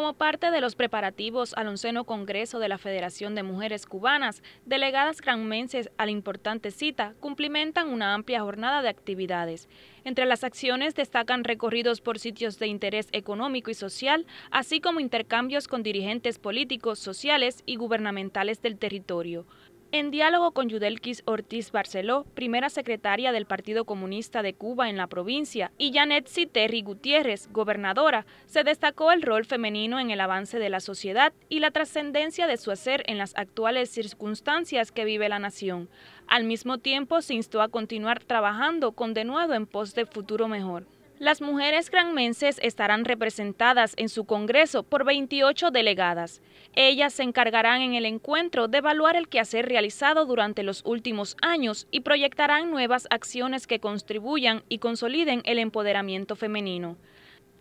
Como parte de los preparativos al onceno Congreso de la Federación de Mujeres Cubanas, delegadas granmenses a la importante cita cumplimentan una amplia jornada de actividades. Entre las acciones destacan recorridos por sitios de interés económico y social, así como intercambios con dirigentes políticos, sociales y gubernamentales del territorio. En diálogo con Yudelkis Ortiz Barceló, primera secretaria del Partido Comunista de Cuba en la provincia, y Janet Terry Gutiérrez, gobernadora, se destacó el rol femenino en el avance de la sociedad y la trascendencia de su hacer en las actuales circunstancias que vive la nación. Al mismo tiempo, se instó a continuar trabajando con denuedo en pos de futuro mejor. Las mujeres granmenses estarán representadas en su Congreso por 28 delegadas. Ellas se encargarán en el encuentro de evaluar el quehacer realizado durante los últimos años y proyectarán nuevas acciones que contribuyan y consoliden el empoderamiento femenino.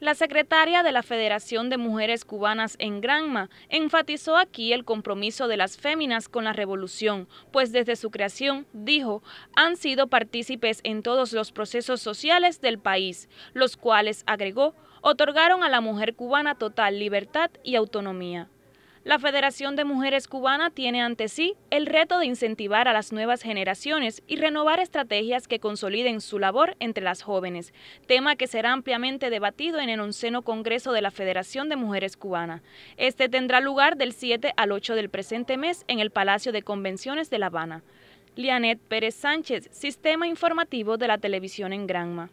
La secretaria de la Federación de Mujeres Cubanas en Granma enfatizó aquí el compromiso de las féminas con la revolución, pues desde su creación, dijo, han sido partícipes en todos los procesos sociales del país, los cuales, agregó, otorgaron a la mujer cubana total libertad y autonomía. La Federación de Mujeres Cubana tiene ante sí el reto de incentivar a las nuevas generaciones y renovar estrategias que consoliden su labor entre las jóvenes, tema que será ampliamente debatido en el onceno Congreso de la Federación de Mujeres Cubana. Este tendrá lugar del 7 al 8 del presente mes en el Palacio de Convenciones de La Habana. Lianet Pérez Sánchez, Sistema Informativo de la Televisión en Granma.